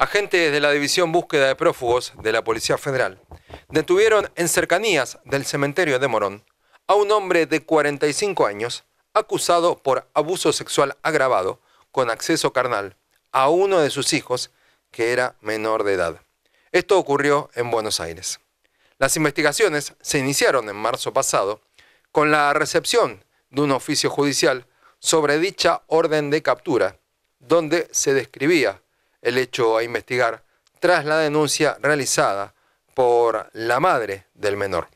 agentes de la División Búsqueda de Prófugos de la Policía Federal detuvieron en cercanías del cementerio de Morón a un hombre de 45 años acusado por abuso sexual agravado con acceso carnal a uno de sus hijos que era menor de edad. Esto ocurrió en Buenos Aires. Las investigaciones se iniciaron en marzo pasado con la recepción de un oficio judicial sobre dicha orden de captura, donde se describía el hecho a investigar tras la denuncia realizada por la madre del menor.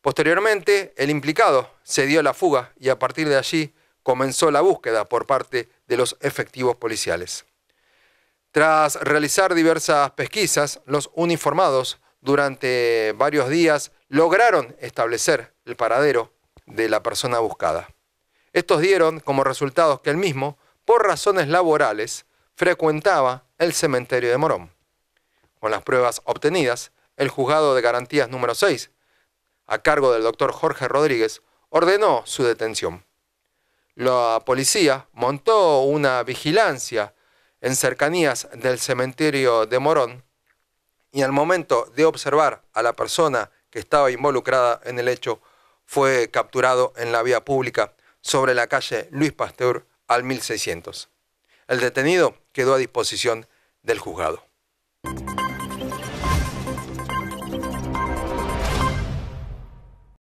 Posteriormente, el implicado se dio la fuga y a partir de allí comenzó la búsqueda por parte de los efectivos policiales. Tras realizar diversas pesquisas, los uniformados durante varios días lograron establecer el paradero de la persona buscada. Estos dieron como resultados que el mismo, por razones laborales, frecuentaba el cementerio de Morón. Con las pruebas obtenidas, el juzgado de garantías número 6, a cargo del doctor Jorge Rodríguez, ordenó su detención. La policía montó una vigilancia en cercanías del cementerio de Morón y al momento de observar a la persona que estaba involucrada en el hecho, fue capturado en la vía pública sobre la calle Luis Pasteur al 1600. El detenido quedó a disposición del juzgado.